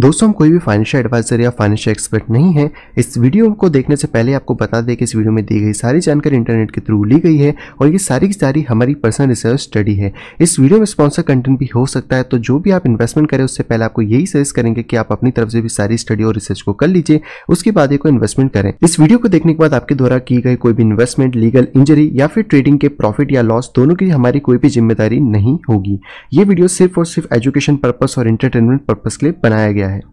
दोस्तों हम कोई भी फाइनेंशियल एडवाइजर या फाइनेंशियल एक्सपर्ट नहीं है इस वीडियो को देखने से पहले आपको बता दें कि इस वीडियो में दी गई सारी जानकारी इंटरनेट के थ्रू ली गई है और ये सारी की सारी हमारी पर्सनल रिसर्च स्टडी है इस वीडियो में स्पॉन्सर कंटेंट भी हो सकता है तो जो भी आप इन्वेस्टमेंट करें उससे पहले आपको यही सजेस्ट करेंगे कि आप अपनी तरफ से भी सारी स्टडी और रिसर्च को कर लीजिए उसके बाद ये इन्वेस्टमेंट करें इस वीडियो को देखने के बाद आपके द्वारा की गई कोई भी इन्वेस्टमेंट लीगल इंजरी या फिर ट्रेडिंग के प्रॉफिट या लॉस दोनों की हमारी कोई भी जिम्मेदारी नहीं होगी ये वीडियो सिर्फ और सिर्फ एजुकेशन पर्पज और इंटरटेनमेंट पर्पज के लिए बनाया गया दिया है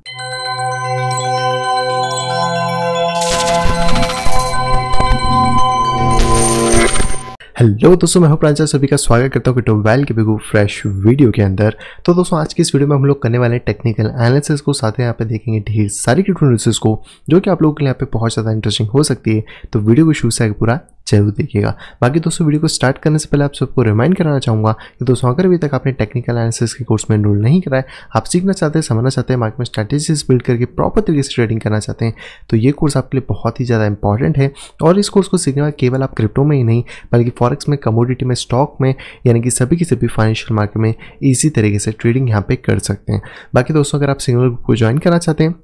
हेलो दोस्तों मैं हूं प्रांचल सभी का स्वागत करता हूं कि टोबैल के बिगू फ्रेश वीडियो के अंदर तो दोस्तों आज की इस वीडियो में हम लोग करने वाले टेक्निकल एनालिसिस को साथ ही यहां पे देखेंगे ढेर सारी क्रिप्टो को जो कि आप लोगों के लिए यहाँ पे बहुत ज़्यादा इंटरेस्टिंग हो सकती है तो वीडियो को शुरू से पूरा जरूर देखिएगा बाकी दोस्तों वीडियो को स्टार्ट करने से पहले आप सबको रिमाइंड कराना चाहूँगा कि दोस्तों अगर अभी तक आपने टेक्निकल एनालिसिस के कोर्स में एनरोल नहीं कराए आप सीखना चाहते हैं समझना चाहते हैं मार्केट में स्ट्रेटेजीज बिल्ड करके प्रॉपर तरीके से ट्रेडिंग करना चाहते हैं तो ये कोर्स आपके लिए बहुत ही ज़्यादा इंपॉर्टेंट है और इस कोर्स को सीखने में केवल आप क्रिप्टो में ही नहीं बल्कि फॉरेक्स में कमोडिटी में स्टॉक में यानी कि सभी के सभी फाइनेंशियल मार्केट में इसी तरीके से ट्रेडिंग यहाँ पर कर सकते हैं बाकी दोस्तों अगर आप सिंगल ग्रुप को ज्वाइन करना चाहते हैं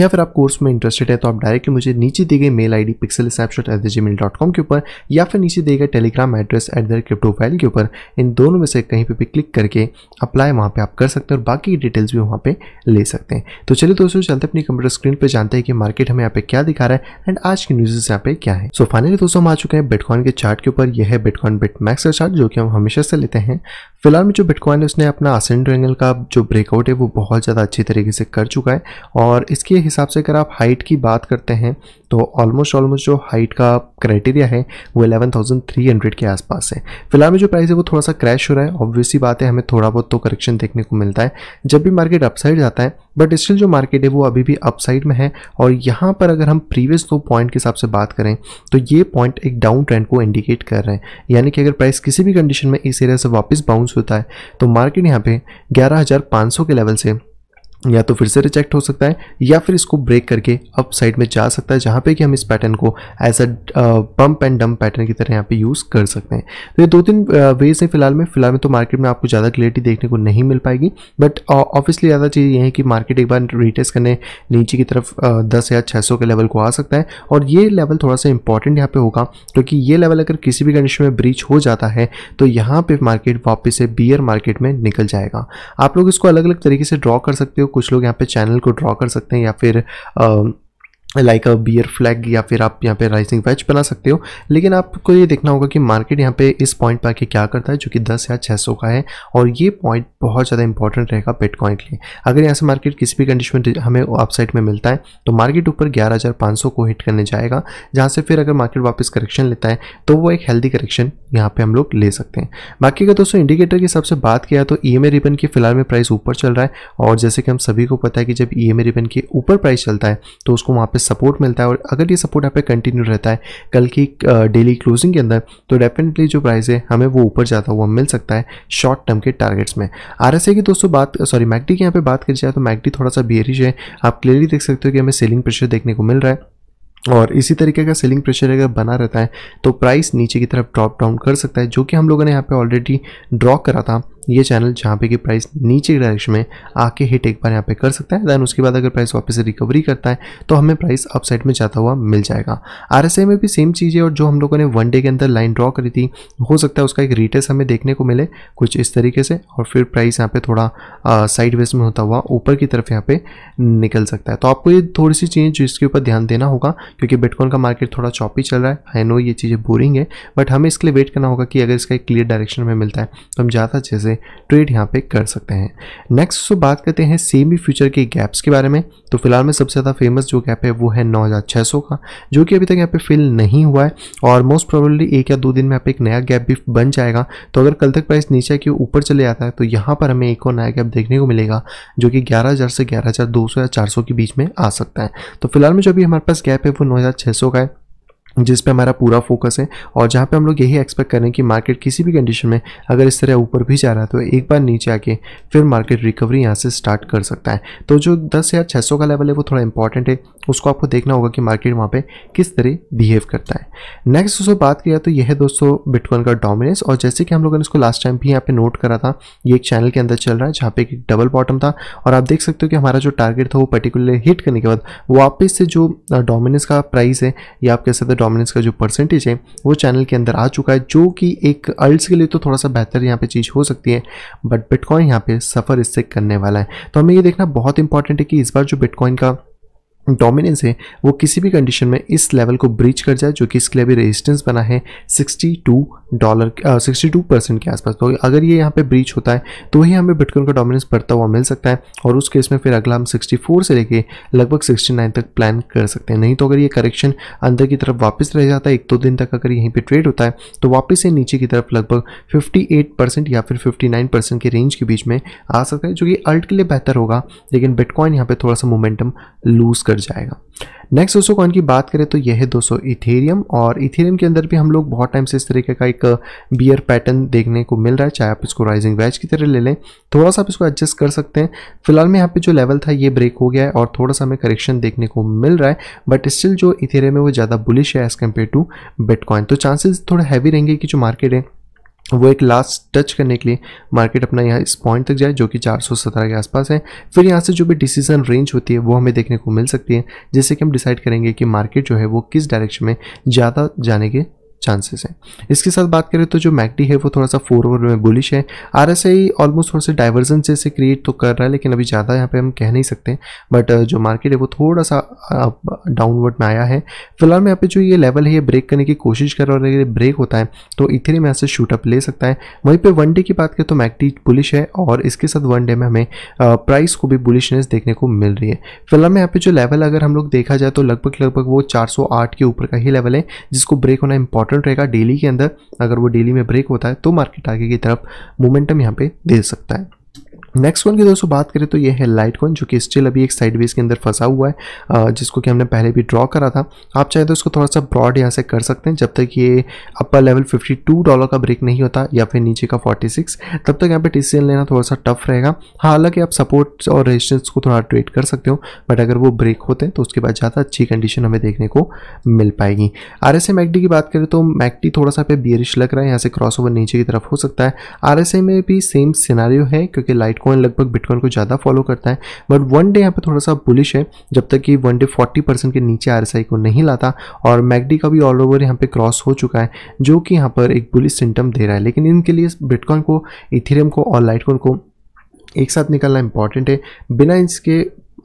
या फिर आप कोर्स में इंटरेस्टेड है तो आप डायरेक्टली मुझे नीचे दी गई mail I D pixel snapshot at the G mail dot com के ऊपर या फिर नीचे दिए गए telegram address at the crypto file के ऊपर इन दोनों में से कहीं पर भी क्लिक करके अप्लाई वहाँ पर आप कर सकते हैं और बाकी डिटेल्स भी वहाँ पर ले सकते हैं तो चलिए दोस्तों चलते अपनी कंप्यूटर स्क्रीन पर जानते हैं कि मार्केट हमें यहाँ पे क्या दिखा रहा है एंड आज की न्यूज़ यहाँ पे क्या है सो फाइनली दोस्तों हम आ चुके हैं बिटकॉइन के चार्ट के ऊपर यह है बिटकॉइन बिट मैक्स का चार्ट जो कि हम हमेशा से लेते हैं फिलहाल में जो बिटकॉइन है उसने अपना असेंट एंगल का जो ब्रेकआउट है वो बहुत ज़्यादा अच्छी तरीके से कर चुका है और इसके हिसाब से अगर आप हाइट की बात करते हैं तो ऑलमोस्ट ऑलमोस्ट जो हाइट का क्राइटेरिया है वो 11,300 के आसपास है फिलहाल में जो प्राइस है वो थोड़ा सा क्रैश हो रहा है ऑब्वियसली बात है हमें थोड़ा बहुत तो करेक्शन देखने को मिलता है जब भी मार्केट अपसाइड जाता है बट स्टिल जो मार्केट है वो अभी भी अपसाइड में है और यहाँ पर अगर हम प्रीवियस दो पॉइंट के हिसाब से बात करें तो ये पॉइंट एक डाउन ट्रेंड को इंडिकेट कर रहे हैं यानी कि अगर प्राइस किसी भी कंडीशन में इस एरिया से वापस बाउंस होता है तो मार्केट यहाँ पे ग्यारह के लेवल से या तो फिर से रिजेक्ट हो सकता है या फिर इसको ब्रेक करके अप साइड में जा सकता है जहाँ पे कि हम इस पैटर्न को as a pump and dump pattern की तरह यहाँ पे यूज़ कर सकते हैं तो ये दो तीन वेज uh, हैं फिलहाल में फिलहाल में तो मार्केट में आपको ज़्यादा क्लियरिटी देखने को नहीं मिल पाएगी बट ऑब्वियसली ज़्यादा चीज़ ये है कि मार्केट एक बार रिटेस्ट करने नीचे की तरफ uh, दस या छः के लेवल को आ सकता है और ये लेवल थोड़ा सा इंपॉर्टेंट यहाँ पर होगा क्योंकि ये लेवल अगर किसी भी कंडीशन में ब्रीच हो जाता है तो यहाँ पर मार्केट वापस से बियर मार्केट में निकल जाएगा आप लोग इसको अलग अलग तरीके से ड्रॉ कर सकते हो कुछ लोग यहाँ पे चैनल को ड्रॉ कर सकते हैं या फिर लाइक अ बियर फ्लैग या फिर आप यहाँ पे राइजिंग वेज बना सकते हो लेकिन आपको ये देखना होगा कि मार्केट यहाँ पे इस पॉइंट पर आके क्या करता है जो कि 10 या 600 का है और ये पॉइंट बहुत ज़्यादा इंपॉर्टेंट रहेगा बिटकॉइन के लिए अगर यहाँ से मार्केट किसी भी कंडीशन में हमें अपसाइड में मिलता है तो मार्केट ऊपर ग्यारह को हिट करने जाएगा जहाँ से फिर अगर मार्केट वापस करेक्शन लेता है तो वो एक हेल्दी करेक्शन यहाँ पर हम लोग ले सकते हैं बाकी अगर दोस्तों इंडिकेटर के हिसाब से बात किया तो ई एम रिबन की फिलहाल में प्राइस ऊपर चल रहा है और जैसे कि हम सभी को पता है कि जब ई एम रिबन के ऊपर प्राइस चलता है तो उसको वहाँ पर सपोर्ट मिलता है और अगर ये सपोर्ट यहाँ पे कंटिन्यू रहता है कल की डेली क्लोजिंग के अंदर तो डेफिनेटली जो प्राइस है हमें वो ऊपर जाता हुआ मिल सकता है शॉर्ट टर्म के टारगेट्स में आर की दोस्तों बात सॉरी मैगडी की यहाँ पे बात की जाए तो मैगडी थोड़ा सा बियरिश है आप क्लियरली देख सकते हो कि हमें सेलिंग प्रेशर देखने को मिल रहा है और इसी तरीके का सेलिंग प्रेशर अगर बना रहता है तो प्राइस नीचे की तरफ ड्रॉप डाउन कर सकता है जो कि हम लोगों ने यहाँ पे ऑलरेडी ड्रॉ करा था ये चैनल जहाँ पे कि प्राइस नीचे डायरेक्शन में आके हिट एक बार यहाँ पे कर सकता है दैन उसके बाद अगर प्राइस वापस से रिकवरी करता है तो हमें प्राइस अपसाइड में जाता हुआ मिल जाएगा आर में भी सेम चीज़ है और जो हम लोगों ने वन डे के अंदर लाइन ड्रॉ करी थी हो सकता है उसका एक रिटेस हमें देखने को मिले कुछ इस तरीके से और फिर प्राइस यहाँ पर थोड़ा साइड में होता हुआ ऊपर की तरफ यहाँ पर निकल सकता है तो आपको ये थोड़ी सी चीज़ जिसके ऊपर ध्यान देना होगा क्योंकि बिटकॉन का मार्केट थोड़ा चॉपी चल रहा है आई नो ये चीज़ें बोरिंग है बट हमें इसके लिए वेट करना होगा कि अगर इसका एक क्लियर डायरेक्शन में मिलता है तो हम ज़्यादा जैसे से ट्रेड यहाँ पे कर सकते हैं नेक्स्ट सो बात करते हैं सेमी फ्यूचर के गैप्स के बारे में तो फिलहाल में सबसे ज़्यादा फेमस जो गैप है वो है नौ का जो कि अभी तक यहाँ पे फिल नहीं हुआ है और मोस्ट प्रोबेबली एक या दो दिन में यहाँ पे एक नया गैप भी बन जाएगा तो अगर कल तक प्राइस नीचे के ऊपर चले जाता है तो यहाँ पर हमें एक और नया गैप देखने को मिलेगा जो कि ग्यारह से ग्यारह या चार के बीच में आ सकता है तो फिलहाल में जो भी हमारे पास गैप है वो नौ का है जिस पे हमारा पूरा फोकस है और जहाँ पे हम लोग यही एक्सपेक्ट करें कि मार्केट किसी भी कंडीशन में अगर इस तरह ऊपर भी जा रहा है तो एक बार नीचे आके फिर मार्केट रिकवरी यहाँ से स्टार्ट कर सकता है तो जो दस हज़ार छः सौ का लेवल है वो थोड़ा इंपॉर्टेंट है उसको आपको देखना होगा कि मार्केट वहाँ पर किस तरह बिहेव करता है नेक्स्ट दोस्तों बात किया तो यह है दोस्तों बिटकॉइन का डोमिनेंस और जैसे कि हम लोगों ने इसको लास्ट टाइम भी यहाँ पर नोट करा था ये एक चैनल के अंदर चल रहा है जहाँ पे एक डबल बॉटम था और आप देख सकते हो कि हमारा जो टारगेट था वो पर्टिकुलर हिट करने के बाद वापस से जो डोमिनेंस का प्राइस है या आप कह सकते डोमिनेंस का जो परसेंटेज है वो चैनल के अंदर आ चुका है जो कि एक अल्ट्स के लिए तो थोड़ा सा बेहतर यहाँ पे चीज़ हो सकती है बट बिटकॉइन यहाँ पे सफ़र इससे करने वाला है तो हमें ये देखना बहुत इंपॉर्टेंट है कि इस बार जो बिटकॉइन का डोमिनेंस है वो किसी भी कंडीशन में इस लेवल को ब्रीच कर जाए जो कि इसके लिए अभी रेजिस्टेंस बना है 62 डॉलर सिक्सटी टू परसेंट के आसपास तो अगर ये यहाँ पे ब्रीच होता है तो ही हमें बिटकॉइन का डोमिनेंस बढ़ता हुआ मिल सकता है और उस केस में फिर अगला हम 64 से लेके लगभग 69 तक प्लान कर सकते हैं नहीं तो अगर ये करेक्शन अंदर की तरफ वापस रह जाता है एक दो तो दिन तक अगर यहीं पर ट्रेड होता है तो वापस ये नीचे की तरफ लगभग फिफ्टी या फिर फिफ्टी के रेंज के बीच में आ सकता है जो कि अल्ट के लिए बेहतर होगा लेकिन बिटकॉइन यहाँ पर थोड़ा सा मोमेंटम लूज़ कर उतर जाएगा नेक्स्ट दोस्तों कॉइन की बात करें तो यह है दोस्तों इथेरियम और इथेरियम के अंदर भी हम लोग बहुत टाइम से इस तरीके का एक बियर uh, पैटर्न देखने को मिल रहा है चाहे आप इसको राइजिंग वैच की तरह ले लें थोड़ा सा आप इसको एडजस्ट कर सकते हैं फिलहाल में यहाँ पे जो लेवल था ये ब्रेक हो गया है और थोड़ा सा हमें करेक्शन देखने को मिल रहा है बट स्टिल जो इथेरियम है वो ज़्यादा बुलिश है एज़ कम्पेयर टू बिटकॉइन तो चांसेज थोड़े हैवी रहेंगे कि जो मार्केट है वो एक लास्ट टच करने के लिए मार्केट अपना यहाँ इस पॉइंट तक जाए जो कि 417 के आसपास है फिर यहाँ से जो भी डिसीजन रेंज होती है वो हमें देखने को मिल सकती है जिससे कि हम डिसाइड करेंगे कि मार्केट जो है वो किस डायरेक्शन में ज़्यादा जाने के चांसेस हैं इसके साथ बात करें तो जो मैकडी है वो थोड़ा सा फोर ओवर में बुलिश है आर एस आई ऑलमोस्ट थोड़ा सा डाइवर्जन जैसे क्रिएट तो कर रहा है लेकिन अभी ज़्यादा यहाँ पे हम कह नहीं सकते बट uh, जो मार्केट है वो थोड़ा सा डाउनवर्ड uh, में आया है फिलहाल में यहाँ पे जो ये लेवल है ये ब्रेक करने की कोशिश कर रहा है और अगर ब्रेक होता है तो इथेरियम में यहाँ से शूटअप ले सकता है वहीं पर वन डे की बात करें तो मैकडी बुलिश है और इसके साथ वन में हमें प्राइस uh, को भी बुलिशनेस देखने को मिल रही है फिलहाल में यहाँ पे जो लेवल अगर हम लोग देखा जाए तो लगभग लगभग वो आठ के ऊपर का ही लेवल है जिसको ब्रेक होना इंपॉर्टेंट इंपॉर्टेंट रहेगा डेली के अंदर अगर वो डेली में ब्रेक होता है तो मार्केट आगे की तरफ मोमेंटम यहाँ पे दे सकता है नेक्स्ट वन की दोस्तों बात करें तो ये है लाइट कॉइन जो कि स्टिल अभी एक साइड वेज के अंदर फंसा हुआ है जिसको कि हमने पहले भी ड्रॉ करा था आप चाहे तो इसको थोड़ा सा ब्रॉड यहाँ से कर सकते हैं जब तक ये अपर लेवल 52 डॉलर का ब्रेक नहीं होता या फिर नीचे का 46 तब तक यहाँ पे डिसीजन लेना थोड़ा सा टफ रहेगा हालांकि आप सपोर्ट और रेजिस्टेंस को थोड़ा ट्रेड कर सकते हो बट अगर वो ब्रेक होते हैं तो उसके बाद ज़्यादा अच्छी कंडीशन हमें देखने को मिल पाएगी आर एस की बात करें तो मैकडी थोड़ा सा पे बियरिश लग रहा है यहाँ से क्रॉस नीचे की तरफ हो सकता है आर में भी सेम सिनारियो है क्योंकि लाइट बिटकॉइन लगभग बिटकॉइन को ज़्यादा फॉलो करता है बट वन डे यहाँ पे थोड़ा सा बुलिश है जब तक कि वन डे फोर्टी परसेंट के नीचे आर को नहीं लाता और मैगडी का भी ऑल ओवर यहाँ पे क्रॉस हो चुका है जो कि यहाँ पर एक बुलिश सिम्टम दे रहा है लेकिन इनके लिए बिटकॉइन को इथेरियम को और लाइटकॉइन को एक साथ निकालना इंपॉर्टेंट है बिना इसके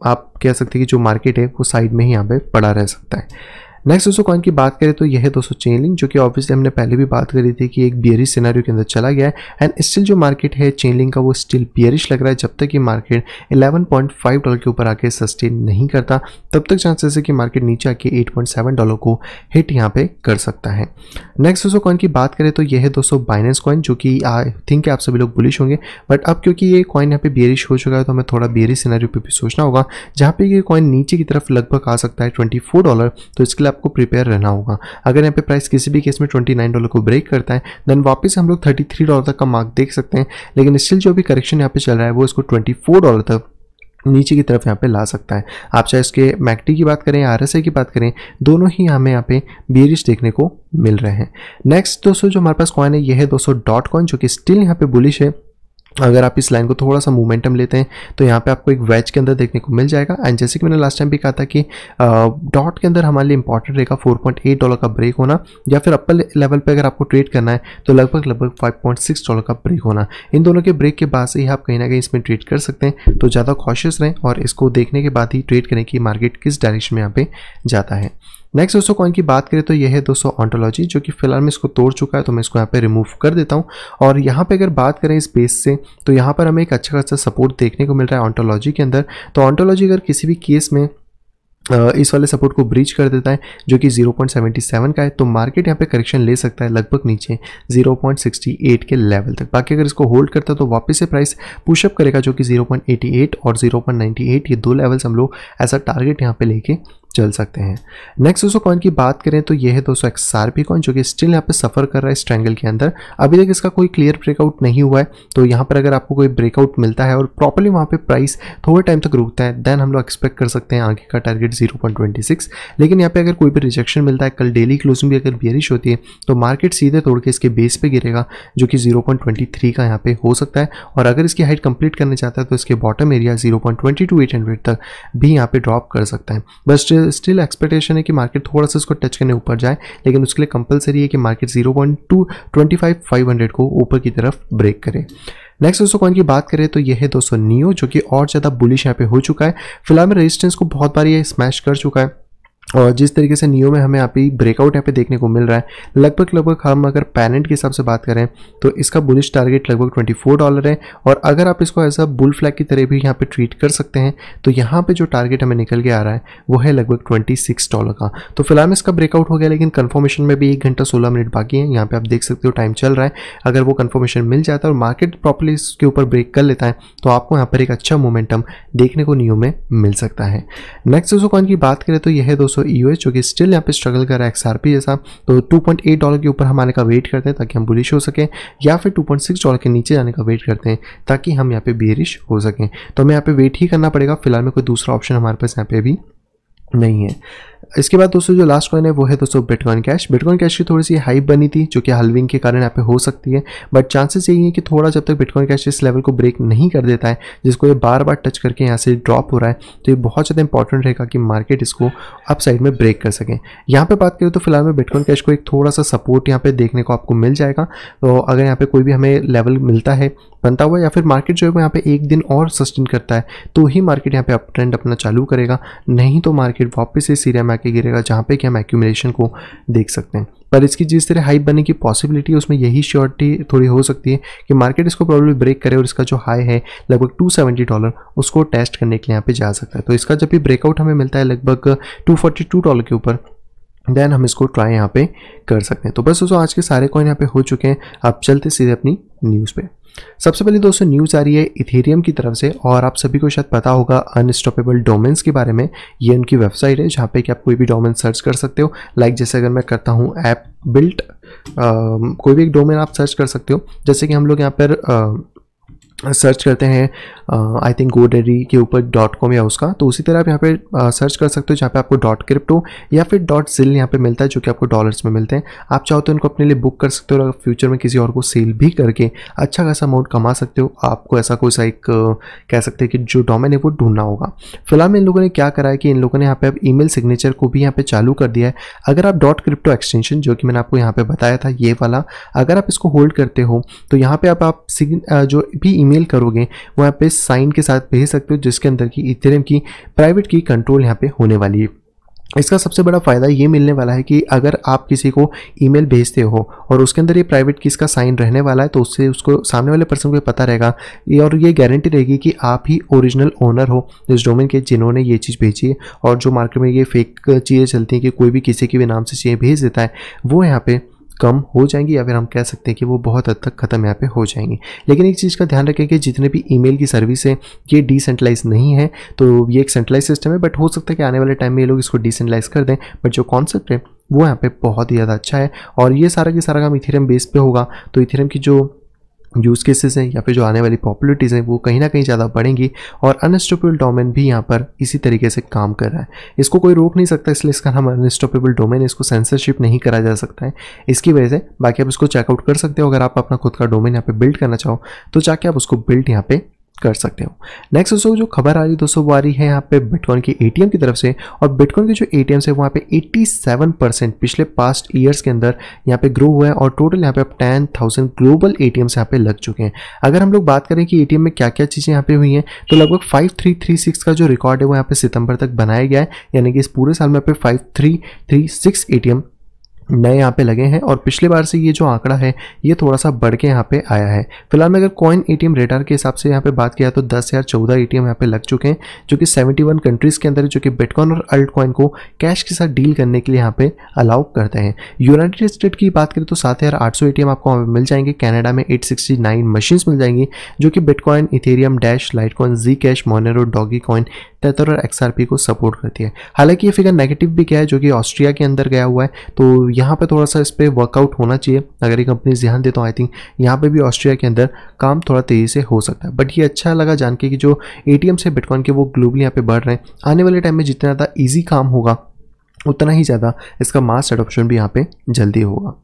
आप कह सकते हैं कि जो मार्केट है वो साइड में ही यहाँ पे पड़ा रह सकता है नेक्स्ट दोस्तों कॉइन की बात करें तो यह है दोस्तों चेनलिंग जो कि ऑब्वियसली हमने पहले भी बात करी थी कि एक बियरिश सिनेरियो के अंदर चला गया है एंड स्टिल जो मार्केट है चेनलिंग का वो स्टिल बियरिश लग रहा है जब तक ये मार्केट 11.5 डॉलर के ऊपर आके सस्टेन नहीं करता तब तक चांसेस है कि मार्केट नीचे आके एट डॉलर को हिट यहाँ पे कर सकता है नेक्स्ट दोस्तों कॉइन की बात करें तो यह है दोस्तों बाइनेंस कॉइन जो कि आई थिंक आप सभी लोग बुलिश होंगे बट अब क्योंकि ये कॉइन यहाँ पे बियरिश हो चुका है तो हमें थोड़ा बियरिश सिनारियो पर भी सोचना होगा जहाँ पे ये कॉइन नीचे की तरफ लगभग आ सकता है ट्वेंटी डॉलर तो इसके आपको प्रिपेयर रहना होगा अगर यहाँ पे प्राइस किसी भी केस में ट्वेंटी नाइन डॉलर को ब्रेक करता है देन वापस हम लोग थर्टी थ्री डॉलर तक का मार्क देख सकते हैं लेकिन स्टिल जो भी करेक्शन यहाँ पे चल रहा है वो इसको ट्वेंटी फोर डॉलर तक नीचे की तरफ यहाँ पे ला सकता है आप चाहे इसके मैक्टी की बात करें आर की बात करें दोनों ही हमें यहाँ पे बियरिश देखने को मिल रहे हैं नेक्स्ट दोस्तों जो हमारे पास कॉइन है यह है दोस्तों डॉट कॉइन जो कि स्टिल यहाँ पे बुलिश है अगर आप इस लाइन को थोड़ा सा मोमेंटम लेते हैं तो यहाँ पे आपको एक वेज के अंदर देखने को मिल जाएगा एंड जैसे कि मैंने लास्ट टाइम भी कहा था कि डॉट के अंदर हमारे लिए इंपॉर्टेंट रहेगा 4.8 डॉलर का ब्रेक होना या फिर अपर लेवल पे अगर आपको ट्रेड करना है तो लगभग लगभग 5.6 डॉलर का ब्रेक होना इन दोनों के ब्रेक के बाद से ही आप कहीं ना कहीं इसमें ट्रेड कर सकते हैं तो ज़्यादा कॉशियस रहें और इसको देखने के बाद ही ट्रेड करें कि मार्केट किस डायरेक्शन में यहाँ पर जाता है नेक्स्ट दोस्तों कॉइन की बात करें तो यह है दोस्तों ऑन्टोलॉजी जो कि फिलहाल मैं इसको तोड़ चुका है तो मैं इसको यहाँ पे रिमूव कर देता हूँ और यहाँ पे अगर बात करें इस बेस से तो यहाँ पर हमें एक अच्छा खासा सपोर्ट देखने को मिल रहा है ऑन्टोलॉजी के अंदर तो ऑन्टोलॉजी अगर किसी भी केस में इस वाले सपोर्ट को ब्रीच कर देता है जो कि 0.77 का है तो मार्केट यहाँ पे करेक्शन ले सकता है लगभग नीचे 0.68 के लेवल तक बाकी अगर इसको होल्ड करता है तो वापस से प्राइस पुशअप करेगा जो कि 0.88 और 0.98 ये दो लेवल्स हम लोग ऐसा टारगेट यहाँ पे लेके चल सकते हैं नेक्स्ट दोस्तों कॉइन की बात करें तो ये है दोस्तों एक्स आर पी कॉइन जो कि स्टिल यहाँ पे सफर कर रहा है स्ट्रैंगल के अंदर अभी तक इसका कोई क्लियर ब्रेकआउट नहीं हुआ है तो यहाँ पर अगर आपको कोई ब्रेकआउट मिलता है और प्रॉपरली वहाँ पे प्राइस थोड़े टाइम तक रुकता है देन हम लोग एक्सपेक्ट कर सकते हैं आगे का target zero point twenty six लेकिन यहाँ पर अगर कोई भी रिजेक्शन मिलता है कल डेली क्लोजिंग भी अगर बियरिश होती है तो मार्केट सीधे तोड़ के इसके बेस पर गिरेगा जो कि जीरो पॉइंट ट्वेंटी थ्री का यहाँ पे हो सकता है और अगर इसकी हाइट कंप्लीट करने चाहता है तो इसके bottom area zero point twenty two eight hundred तक भी यहाँ पर ड्रॉप कर सकता है बस स्टिल एक्सपेक्टेशन है कि मार्केट थोड़ा सा इसको टच करने ऊपर जाए लेकिन उसके लिए कंपलसरी है कि मार्केट जीरो को ऊपर की तरफ ब्रेक करे नेक्स्ट दोस्तों कॉइन की बात करें तो यह है दोस्तों नियो जो कि और ज़्यादा बुलिश यहाँ पे हो चुका है फिलहाल में रेजिस्टेंस को बहुत बार ये स्मैश कर चुका है और जिस तरीके से नियो में हमें यहाँ पे ब्रेकआउट यहाँ पे देखने को मिल रहा है लगभग लगभग हम अगर पैनेंट के हिसाब से बात करें तो इसका बुलिश टारगेट लगभग 24 डॉलर है और अगर आप इसको एज अ बुल फ्लैग की तरह भी यहाँ पे ट्रीट कर सकते हैं तो यहाँ पे जो टारगेट हमें निकल के आ रहा है वो है लगभग ट्वेंटी डॉलर का तो फिलहाल में इसका ब्रेकआउट हो गया लेकिन कन्फर्मेशन में भी एक घंटा सोलह मिनट बाकी है यहाँ पर आप देख सकते हो टाइम चल रहा है अगर वो कन्फर्मेशन मिल जाता है और मार्केट प्रॉपरली इसके ऊपर ब्रेक कर लेता है तो आपको यहाँ पर एक अच्छा मोमेंटम देखने को नियो में मिल सकता है नेक्स्ट दोस्तों की बात करें तो यह है दोस्तों सौ जो कि स्टिल यहाँ पे स्ट्रगल कर रहा है एक्सआरपी जैसा तो 2.8 डॉलर के ऊपर हम आने का वेट करते हैं ताकि हम बुलिश हो सकें या फिर 2.6 डॉलर के नीचे जाने का वेट करते हैं ताकि हम यहाँ पे बेरिश हो सकें तो हमें यहाँ पे वेट ही करना पड़ेगा फिलहाल में कोई दूसरा ऑप्शन हमारे पास यहाँ पे अभी नहीं है इसके बाद दोस्तों जो लास्ट कॉइन है वो है दोस्तों बिटकॉइन कैश बिटकॉइन कैश की थोड़ी सी हाइप बनी थी जो कि हलविंग के कारण यहाँ पे हो सकती है बट चांसेस यही है कि थोड़ा जब तक बिटकॉइन कैश इस लेवल को ब्रेक नहीं कर देता है जिसको ये बार बार टच करके यहाँ से ड्रॉप हो रहा है तो ये बहुत ज़्यादा इंपॉर्टेंट रहेगा कि मार्केट इसको अप साइड में ब्रेक कर सकें यहाँ पर बात करें तो फिलहाल में बिटकॉइन कैश को एक थोड़ा सा सपोर्ट यहाँ पर देखने को आपको मिल जाएगा तो अगर यहाँ पर कोई भी हमें लेवल मिलता है बनता हुआ या फिर मार्केट जो है वो यहाँ पर एक दिन और सस्टेन करता है तो ही मार्केट यहाँ पे अप ट्रेंड अपना चालू करेगा नहीं तो मार्केट वापस इस एरिया में आके गिरेगा जहाँ पे कि हम एक्यूमिलेशन को देख सकते हैं पर इसकी जिस तरह हाई बनने की पॉसिबिलिटी है उसमें यही श्योरिटी थोड़ी हो सकती है कि मार्केट इसको प्रॉब्लम ब्रेक करे और इसका जो हाई है लगभग 270 डॉलर उसको टेस्ट करने के लिए यहाँ पे जा सकता है तो इसका जब भी ब्रेकआउट हमें मिलता है लगभग 242 डॉलर के ऊपर देन हम इसको ट्राई यहाँ पर कर सकते हैं तो बस दोस्तों आज के सारे कॉइन यहाँ पर हो चुके हैं आप चलते सीधे अपनी न्यूज़ पे सबसे पहले दोस्तों न्यूज़ आ रही है इथेरियम की तरफ से और आप सभी को शायद पता होगा अनस्टॉपेबल डोमेन्स के बारे में ये उनकी वेबसाइट है जहाँ पे कि आप कोई भी डोमेन सर्च कर सकते हो लाइक जैसे अगर मैं करता हूँ ऐप बिल्ट कोई भी एक डोमेन आप सर्च कर सकते हो जैसे कि हम लोग यहाँ पर सर्च करते हैं आई थिंक गोडेरी के ऊपर डॉट कॉम या उसका तो उसी तरह आप यहाँ पे सर्च uh, कर सकते हो जहाँ पे आपको डॉट क्रिप्टो या फिर डॉट सेल यहाँ पे मिलता है जो कि आपको डॉलर्स में मिलते हैं आप चाहो तो इनको अपने लिए बुक कर सकते हो और फ्यूचर में किसी और को सेल भी करके अच्छा खासा अमाउंट कमा सकते हो आपको ऐसा कोई सा एक uh, कह सकते हैं कि जो डोमेन है वो ढूंढना होगा फिलहाल में इन लोगों ने क्या करा है कि इन लोगों ने यहाँ पे अब ई सिग्नेचर को भी यहाँ पे चालू कर दिया है अगर आप डॉट क्रिप्टो एक्सटेंशन जो कि मैंने आपको यहाँ पे बताया था ये वाला अगर आप इसको होल्ड करते हो तो यहाँ पे आप, आप uh, जो भी ई ईमेल करोगे वो यहाँ पे साइन के साथ भेज सकते हो जिसके अंदर की इथेरियम की प्राइवेट की कंट्रोल यहाँ पे होने वाली है इसका सबसे बड़ा फ़ायदा ये मिलने वाला है कि अगर आप किसी को ईमेल भेजते हो और उसके अंदर ये प्राइवेट किस का साइन रहने वाला है तो उससे उसको सामने वाले पर्सन को पता रहेगा और ये गारंटी रहेगी कि आप ही ओरिजिनल ओनर हो इस डोमेन के जिन्होंने ये चीज़ भेजी है और जो मार्केट में ये फेक चीज़ें चलती हैं कि कोई भी किसी के भी नाम से चीज़ें भेज देता है वो यहाँ पर कम हो जाएंगी या फिर हम कह सकते हैं कि वो बहुत हद तक ख़त्म यहाँ पे हो जाएंगी लेकिन एक चीज़ का ध्यान रखें कि जितने भी ईमेल की सर्विस है ये डिसेंट्रलाइज नहीं है तो ये एक सेंट्रलाइज सिस्टम है बट हो सकता है कि आने वाले टाइम में ये लोग इसको डिसेंट्रलाइज कर दें बट जो कॉन्सेप्ट है वो यहाँ पे बहुत ही ज़्यादा अच्छा है और ये सारा के सारा काम इथेरियम बेस पे होगा तो इथेरियम की जो यूज़ केसेस हैं या फिर जो आने वाली पॉपुलरिटीज़ हैं वो कहीं ना कहीं ज़्यादा बढ़ेंगी और अनस्टॉपेबल डोमेन भी यहाँ पर इसी तरीके से काम कर रहा है इसको कोई रोक नहीं सकता इसलिए इसका नाम अनस्टॉपेबल डोमेन इसको सेंसरशिप नहीं करा जा सकता है इसकी वजह से बाकी आप इसको चेकआउट कर सकते हो अगर आप अपना खुद का डोमेन यहाँ पर बिल्ड करना चाहो तो जाके आप उसको बिल्ड यहाँ पर कर सकते हो नेक्स्ट दोस्तों जो खबर आ रही है दोस्तों वो आ रही है यहाँ पे बिटकॉइन के एटीएम की तरफ से और बिटकॉइन के जो एटीएम है वहाँ पे 87 परसेंट पिछले पास्ट ईयर्स के अंदर यहाँ पे ग्रो हुआ है और टोटल यहाँ पे अब ten thousand global A T यहाँ पे लग चुके हैं अगर हम लोग बात करें कि ए में क्या क्या चीज़ें यहाँ पर हुई हैं तो लगभग फाइव का जो रिकॉर्ड है वो यहाँ पे सितंबर तक बनाया गया है यानी कि इस पूरे साल में यहाँ पे फाइव थ्री नए यहाँ पे लगे हैं और पिछले बार से ये जो आंकड़ा है ये थोड़ा सा बढ़ के यहाँ पे आया है फिलहाल में अगर कॉइन एटीएम रेडार के हिसाब से यहाँ पे बात किया तो दस हज़ार चौदह ए टी यहाँ पे लग चुके हैं जो कि 71 कंट्रीज़ के अंदर जो कि बिटकॉइन और अल्ट कॉइन को कैश के साथ डील करने के लिए यहाँ पे अलाउ करते हैं यूनाइटेड स्टेट की बात करें तो सात हज़ार आठ सौ ए टी एम आपको मिल जाएंगे कैनेडा में एट सिक्सटी नाइन मशीन्स मिल जाएंगी जो कि bitcoin ethereum dash litecoin Zcash monero dogecoin tether तो और एक्सआरपी को सपोर्ट करती है हालांकि ये फिगर नेगेटिव भी गया है जो कि ऑस्ट्रिया के अंदर गया हुआ है तो यहाँ पर थोड़ा सा इस पर वर्कआउट होना चाहिए अगर ये कंपनी ध्यान दे तो आई थिंक यहाँ पर भी ऑस्ट्रिया के अंदर काम थोड़ा तेज़ी से हो सकता है बट ये अच्छा लगा जान के कि जो ए टी एम्स बिटकॉइन के वो ग्लोबली यहाँ पर बढ़ रहे हैं आने वाले टाइम में जितना ज़्यादा ईजी काम होगा उतना ही ज़्यादा इसका मास एडोप्शन भी यहाँ पे जल्दी होगा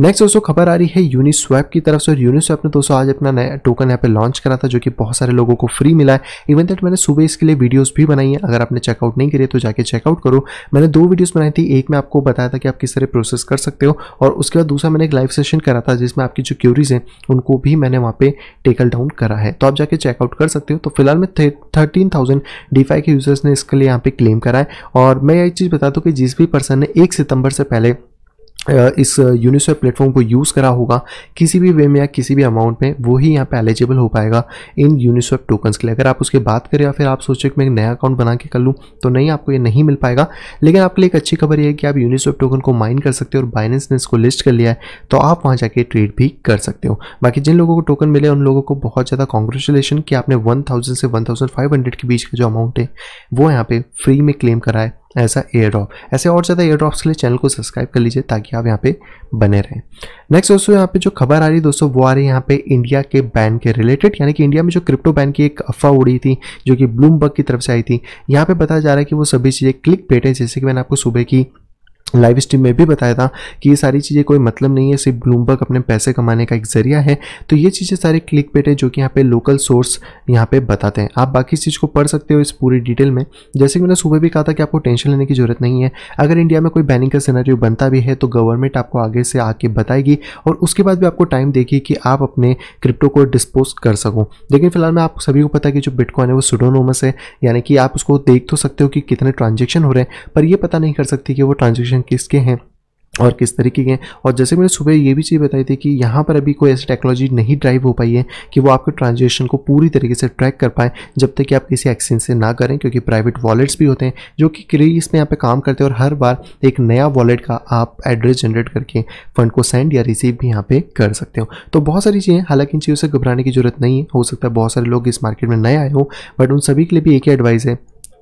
नेक्स्ट दोस्तों खबर आ रही है यूनिस्वैप की तरफ से और यूनिस्वैप ने दोस्तों आज अपना नया टोकन यहाँ पे लॉन्च करा था जो कि बहुत सारे लोगों को फ्री मिला है इवन दैट मैंने सुबह इसके लिए वीडियोस भी बनाई हैं अगर आपने चेकआउट नहीं करिए तो जाके चेकआउट करो मैंने दो वीडियोस बनाई थी एक में आपको बताया था कि आप किस तरह प्रोसेस कर सकते हो और उसके बाद दूसरा मैंने एक लाइव सेशन करा था जिसमें आपकी जो क्यूरीज हैं उनको भी मैंने वहाँ पर टेकल डाउन करा है तो आप जाकर चेकआउट कर सकते हो तो फिलहाल में थर्टीन थाउजेंड के यूजर्स ने इसके लिए यहाँ पे क्लेम करा है और मैं ये चीज़ बता दूँ कि जिस भी पर्सन ने एक सितंबर से पहले इस यूनिसेफ प्लेटफॉर्म को यूज़ करा होगा किसी भी वे में या किसी भी अमाउंट में वो ही यहाँ पे एलिजिबल हो पाएगा इन यूनिसेफ टोकन्स के लिए अगर आप उसके बात करें या फिर आप सोचें कि मैं एक नया अकाउंट बना के कर लूँ तो नहीं आपको ये नहीं मिल पाएगा लेकिन आपके लिए एक अच्छी खबर यह है कि आप यूनिसेफ टोकन को माइन कर सकते हो और बाइनेंस ने इसको लिस्ट कर लिया है तो आप वहाँ जाके ट्रेड भी कर सकते हो बाकी जिन लोगों को टोकन मिले उन लोगों को बहुत ज़्यादा कॉन्ग्रेचुलेशन कि आपने वन से वन के बीच का जो अमाउंट है वो यहाँ पर फ्री में क्लेम करा है एज अ एयर ड्रॉप ऐसे और ज़्यादा एयर ड्रॉप्स के लिए चैनल को सब्सक्राइब कर लीजिए ताकि आप यहाँ पे बने रहें नेक्स्ट दोस्तों यहाँ पे जो खबर आ रही है दोस्तों वो आ रही है यहाँ पे इंडिया के बैन के रिलेटेड यानी कि इंडिया में जो क्रिप्टो बैन की एक अफवाह उड़ी थी जो कि ब्लूमबर्ग की तरफ से आई थी यहाँ पर बताया जा रहा है कि वो सभी चीज़ें क्लिक पेट है जैसे कि मैंने आपको सुबह की लाइव स्ट्रीम में भी बताया था कि ये सारी चीज़ें कोई मतलब नहीं है सिर्फ ब्लूमबर्ग अपने पैसे कमाने का एक जरिया है तो ये चीज़ें सारे क्लिक पेट है जो कि यहाँ पे लोकल सोर्स यहाँ पे बताते हैं आप बाकी चीज़ को पढ़ सकते हो इस पूरी डिटेल में जैसे कि मैंने सुबह भी कहा था कि आपको टेंशन लेने की जरूरत नहीं है अगर इंडिया में कोई बैनिंग का सीनारी बनता भी है तो गवर्नमेंट आपको आगे से आके बताएगी और उसके बाद भी आपको टाइम देगी कि आप अपने क्रिप्टो को डिस्पोज कर सको लेकिन फिलहाल में आप सभी को पता है कि जो बिटकॉइन है वो सुडोनोमस है यानी कि आप उसको देख तो सकते हो कि कितने ट्रांजेक्शन हो रहे हैं पर यह पता नहीं कर सकती कि वो ट्रांजेक्शन एप्लीकेशन किसके हैं और किस तरीके के और जैसे मैंने सुबह ये भी चीज़ बताई थी कि यहाँ पर अभी कोई ऐसी टेक्नोलॉजी नहीं ड्राइव हो पाई है कि वो आपके ट्रांजेक्शन को पूरी तरीके से ट्रैक कर पाए जब तक कि आप किसी एक्सचेंज से ना करें क्योंकि प्राइवेट वॉलेट्स भी होते हैं जो कि क्रीस में यहाँ पे काम करते हैं और हर बार एक नया वॉलेट का आप एड्रेस जनरेट करके फंड को सेंड या रिसीव भी यहाँ पर कर सकते हो तो बहुत सारी चीज़ें हालांकि इन चीज़ों से घबराने की जरूरत नहीं है हो सकता है बहुत सारे लोग इस मार्केट में नए आए हो बट उन सभी के लिए भी एक ही एडवाइस है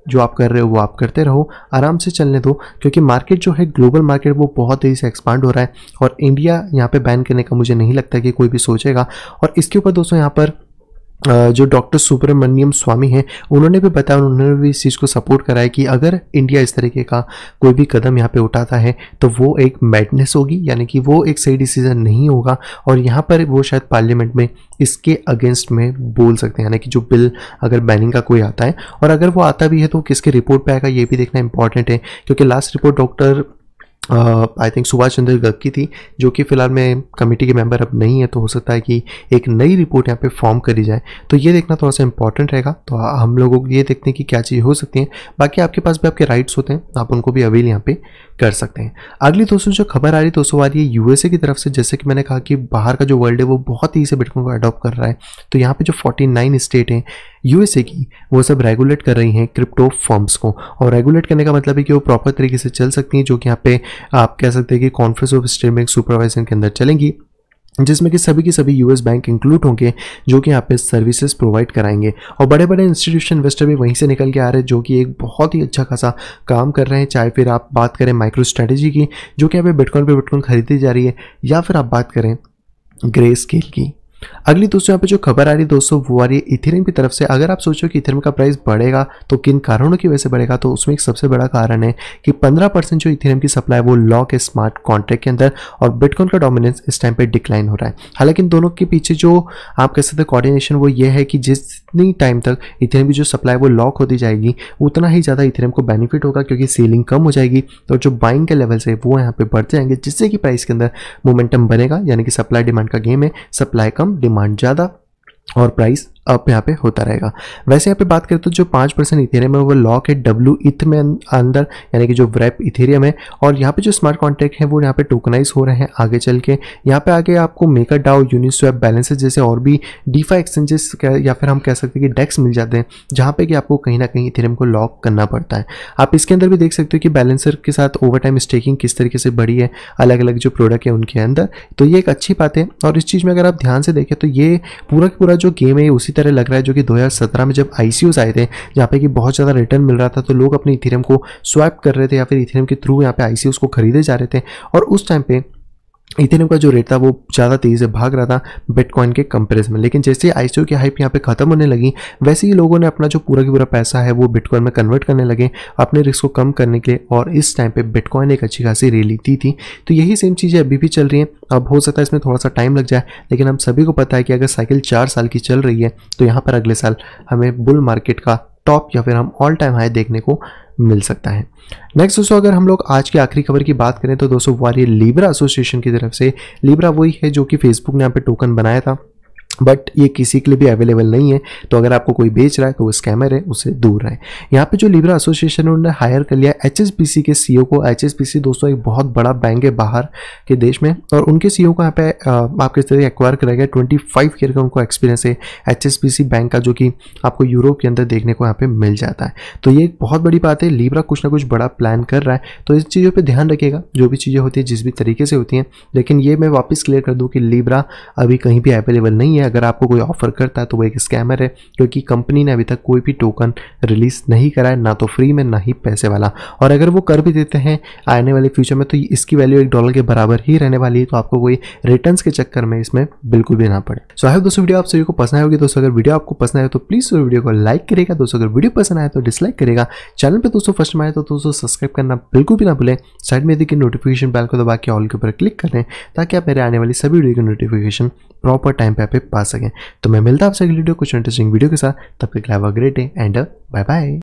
जो आप कर रहे हो वो आप करते रहो आराम से चलने दो क्योंकि मार्केट जो है ग्लोबल मार्केट वो बहुत तेज़ी से एक्सपांड हो रहा है और इंडिया यहाँ पे बैन करने का मुझे नहीं लगता कि कोई भी सोचेगा और इसके ऊपर दोस्तों यहाँ पर जो डॉक्टर सुब्रमण्यम स्वामी हैं उन्होंने भी बताया उन्होंने भी इस चीज़ को सपोर्ट कराया कि अगर इंडिया इस तरीके का कोई भी कदम यहाँ पे उठाता है तो वो एक मैडनेस होगी यानी कि वो एक सही डिसीज़न नहीं होगा और यहाँ पर वो शायद पार्लियामेंट में इसके अगेंस्ट में बोल सकते हैं यानी कि जो बिल अगर बैनिंग का कोई आता है और अगर वो आता भी है तो किसके रिपोर्ट पर आएगा ये भी देखना इंपॉर्टेंट है क्योंकि last report doctor I think Subhash Chandra Garg की थी जो कि फ़िलहाल में कमेटी के मेंबर अब नहीं है तो हो सकता है कि एक नई रिपोर्ट यहाँ पे फॉर्म करी जाए तो ये देखना थोड़ा सा इंपॉर्टेंट रहेगा तो हम लोगों को ये देखते हैं कि क्या चीज़ हो सकती है बाकी आपके पास भी आपके राइट्स होते हैं आप उनको भी अवेल यहाँ पे कर सकते हैं अगली दोस्तों जो खबर आ रही है दोस्तों आ रही है यूएसए की तरफ से जैसे कि मैंने कहा कि बाहर का जो वर्ल्ड है वो बहुत ही से बिटकॉइन को अडॉप्ट कर रहा है तो यहाँ पर जो फोर्टी स्टेट हैं यूएसए की वो सब रेगुलेट कर रही हैं क्रिप्टो फॉर्म्स को और रेगुलेट करने का मतलब है कि वो प्रॉपर तरीके से चल सकती हैं जो कि यहाँ पे आप कह सकते हैं कि कॉन्फ्रेंस ऑफ स्टेट सुपरवाइजन के अंदर चलेंगी जिसमें कि सभी के सभी यूएस बैंक इंक्लूड होंगे जो कि यहाँ पे सर्विसेज प्रोवाइड कराएंगे और बड़े बड़े इंस्टीट्यूशन इन्वेस्टर भी वहीं से निकल के आ रहे हैं जो कि एक बहुत ही अच्छा खासा काम कर रहे हैं चाहे फिर आप बात करें माइक्रो स्ट्रेटेजी की जो कि यहाँ पे बिटकॉइन पे बिटकॉइन खरीदी जा रही है या फिर आप बात करें ग्रे स्केल की अगली दोस्तों यहाँ पे जो खबर आ रही है दोस्तों वो आ रही है इथेरियम की तरफ से अगर आप सोचो कि इथेरियम का प्राइस बढ़ेगा तो किन कारणों की वजह से बढ़ेगा तो उसमें एक सबसे बड़ा कारण है कि 15 परसेंट जो इथेरियम की सप्लाई वो लॉक है स्मार्ट कॉन्ट्रैक्ट के अंदर और बिटकॉइन का डोमिनेंस इस टाइम पर डिक्लाइन हो रहा है हालांकि इन दोनों के पीछे जो आप कह सकते कॉर्डिनेशन वो ये है कि जितनी टाइम तक इथेरियम की जो सप्लाई वो लॉक होती जाएगी उतना ही ज़्यादा इथेरियम को बेनिफिट होगा क्योंकि सेलिंग कम हो जाएगी और जो बाइंग के लेवल्स है वो यहाँ पर बढ़ते जाएंगे जिससे कि प्राइस के अंदर मोमेंटम बनेगा यानी कि सप्लाई डिमांड का गेम है सप्लाई कम डिमांड ज़्यादा और प्राइस अप यहाँ पे होता रहेगा वैसे यहाँ पे बात करें तो जो पाँच परसेंट इथेरियम है वो लॉक है डब्ल्यू इथ में अं-, अंदर यानी कि जो व्रैप इथेरियम है और यहाँ पे जो स्मार्ट कॉन्ट्रैक्ट है वो यहाँ पे टोकनाइज हो रहे हैं आगे चल के यहाँ पे आगे आपको मेकर डाउ यूनिस्वैप बैलेंसेज जैसे और भी डीफा एक्सचेंजेस या फिर हम कह सकते हैं कि डेस्क मिल जाते हैं जहाँ पर कि आपको कहीं ना कहीं इथेरियम को लॉक करना पड़ता है आप इसके अंदर भी देख सकते हो कि बैलेंसर के साथ ओवर टाइम स्टेकिंग किस तरीके से बढ़ी है अलग अलग जो प्रोडक्ट है उनके अंदर तो ये एक अच्छी बात है और इस चीज़ में अगर आप ध्यान से देखें तो ये पूरा पूरा जो गेम है उसी तरह लग रहा है जो कि 2017 में जब आई आए थे जहाँ पे कि बहुत ज़्यादा रिटर्न मिल रहा था तो लोग अपने इथेरियम को स्वैप कर रहे थे या फिर इथेरियम के थ्रू यहाँ पे आई को खरीदे जा रहे थे और उस टाइम पे इथेनियम का जो रेट था वो ज़्यादा तेज़ी से भाग रहा था बिटकॉइन के कंपेरिजन में लेकिन जैसे आई की हाइप यहाँ पे ख़त्म होने लगी वैसे ही लोगों ने अपना जो पूरा की पूरा पैसा है वो बिटकॉइन में कन्वर्ट करने लगे अपने रिस्क को कम करने के लिए और इस टाइम पे बिटकॉइन एक अच्छी खासी रैली दी थी तो यही सेम चीज़ें अभी भी चल रही हैं अब हो सकता है इसमें थोड़ा सा टाइम लग जाए लेकिन हम सभी को पता है कि अगर साइकिल चार साल की चल रही है तो यहाँ पर अगले साल हमें बुल मार्केट का टॉप या फिर हम ऑल टाइम हाई देखने को मिल सकता है नेक्स्ट दोस्तों अगर हम लोग आज की आखिरी खबर की बात करें तो दोस्तों वारियर लीब्रा एसोसिएशन की तरफ से लीब्रा वही है जो कि फेसबुक ने यहाँ पे टोकन बनाया था बट ये किसी के लिए भी अवेलेबल नहीं है तो अगर आपको कोई बेच रहा है तो वो स्कैमर है उसे दूर रहें यहाँ पे जो लिब्रा एसोसिएशन उन्होंने हायर कर लिया एच के सी e को एच दोस्तों एक बहुत बड़ा बैंक है बाहर के देश में और उनके सी e को यहाँ पे आप किस तरह एक्वायर करा गया ट्वेंटी फाइव ईयर का उनको एक्सपीरियंस है एच बैंक का जो कि आपको यूरोप के अंदर देखने को यहाँ पे मिल जाता है तो ये एक बहुत बड़ी बात है लिब्रा कुछ ना कुछ बड़ा प्लान कर रहा है तो इस चीज़ों पर ध्यान रखिएगा जो भी चीज़ें होती है जिस भी तरीके से होती हैं लेकिन ये मैं वापस क्लियर कर दूँ कि लिब्रा अभी कहीं भी अवेलेबल नहीं है है अगर आपको कोई ऑफर करता है तो वो एक स्कैमर है क्योंकि कंपनी ने अभी तक कोई भी टोकन रिलीज नहीं करा है ना तो फ्री में ना ही पैसे वाला और अगर वो कर भी देते हैं आने वाले फ्यूचर में तो इसकी वैल्यू एक डॉलर के बराबर ही रहने वाली है तो आपको कोई रिटर्न के चक्कर में इसमें बिल्कुल भी ना पड़े सो आई दोस्तों वीडियो आप सभी को पसंद आएगी दोस्तों अगर वीडियो आपको पसंद आए तो प्लीज वीडियो को लाइक करेगा दोस्तों अगर वीडियो पसंद आए तो डिसलाइक करेगा चैनल पर दोस्तों फर्स्ट में आए तो दोस्तों सब्सक्राइब करना बिल्कुल भी ना भूलें साइड में देखिए नोटिफिकेशन बैल को दबा के ऑल के ऊपर क्लिक करें ताकि आप मेरे आने वाली सभी वीडियो की नोटिफिकेशन प्रॉपर टाइम पे आप पा सकें तो मैं मिलता आपसे अगली वीडियो कुछ इंटरेस्टिंग वीडियो के साथ तब तक a great day and bye bye